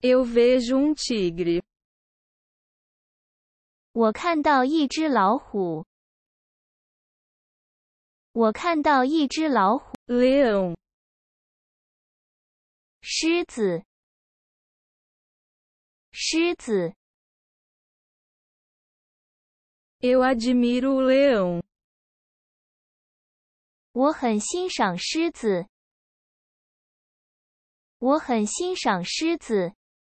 Eu vejo tigre. 我看到一只老虎。我看到一只老虎。Leão。狮子。狮子。Eu admiro o leão。我很欣赏狮子。我很欣赏狮子。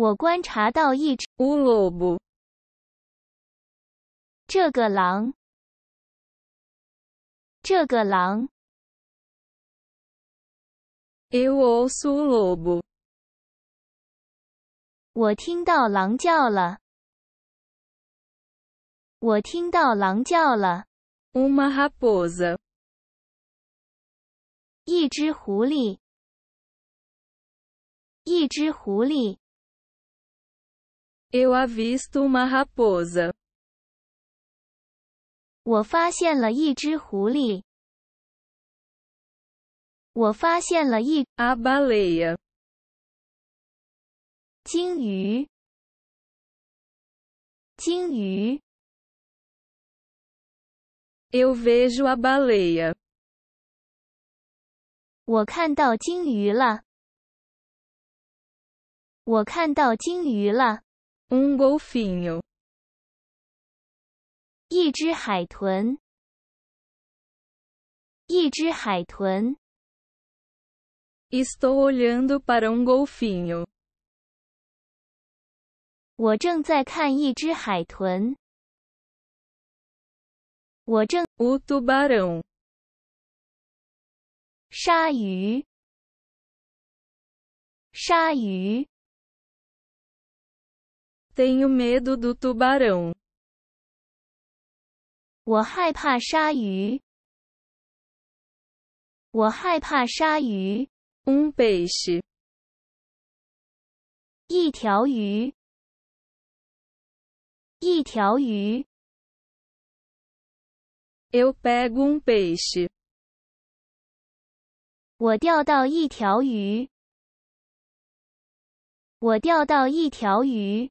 我观察到一只胡萝卜。这个狼，这个狼。Eu sou loubo。我听到狼叫了。我听到狼叫了。Uma raposa。一只狐狸。一只狐狸。Eu avisto uma raposa. 我发现了一只狐狸。我发现了一 a baleia, Eu vejo a baleia, 我看到鲸鱼了。我看到鲸鱼了。um golfinho. Estou olhando para um golfinho. 我正在看一只海豚。我正 o tubarão 鲨鱼，鲨鱼。我害怕鲨鱼。我害怕鲨鱼。Um peixe。一条鱼。一条鱼。Eu pego um peixe。我钓到一条鱼。我钓到一条鱼。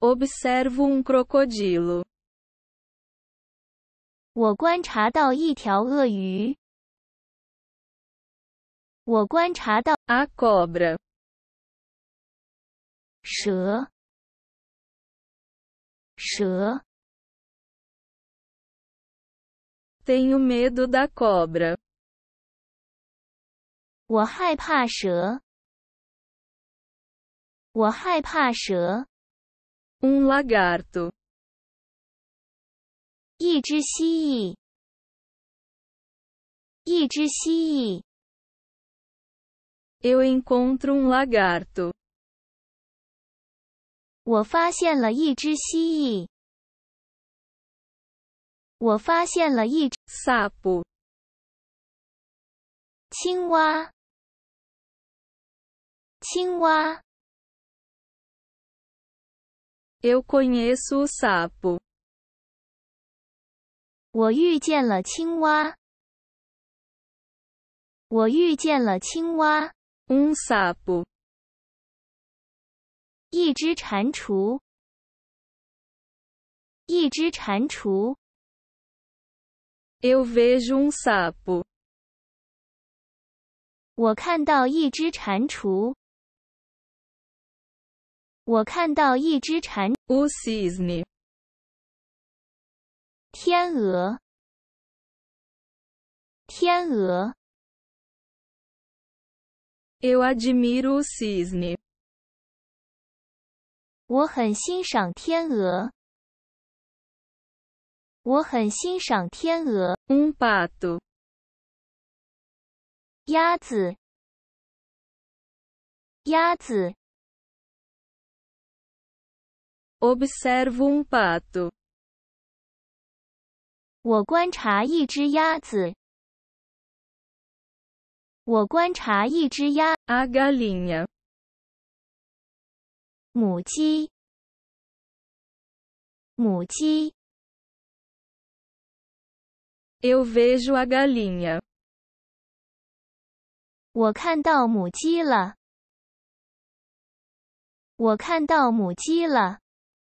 Observo um crocodilo. 我观察到一条鳄鱼。我观察到 a cobra 蛇蛇 tenho medo da cobra 我害怕蛇我害怕蛇 um lagarto. eu encontro um lagarto. 我发现了一只蜥蜴。我发现了一只 sapo. 青蛙，青蛙。eu conheço o sapo. 我遇见了青蛙。我遇见了青蛙。Um sapo. Eu vejo um sapo. 我看到一只蟾蜍。我看到一只蝉。O cisne，天鹅。天鹅。Eu admiro o cisne，我很欣赏天鹅。我很欣赏天鹅。Um pato，鸭子。鸭子。Observo um pato. 我观察一只鸭子。我观察一只鸭。A galinha. 母鸡。母鸡。Eu vejo a galinha. 我看到母鸡了。我看到母鸡了。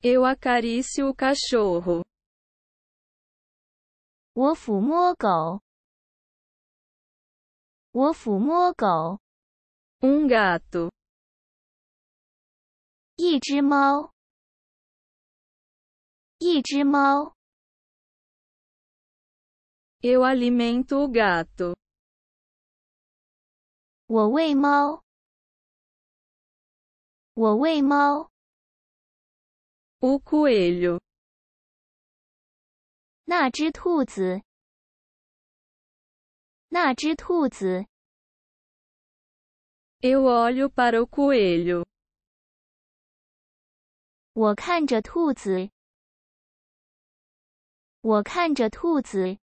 Eu acaricio o cachorro. 我抚摸狗。我抚摸狗。Um gato. 一只猫。一只猫。Eu alimento o gato. 我喂猫。我喂猫。O coelho，那只兔子，那只兔子。Eu olho para o coelho，我看着兔子，我看着兔子。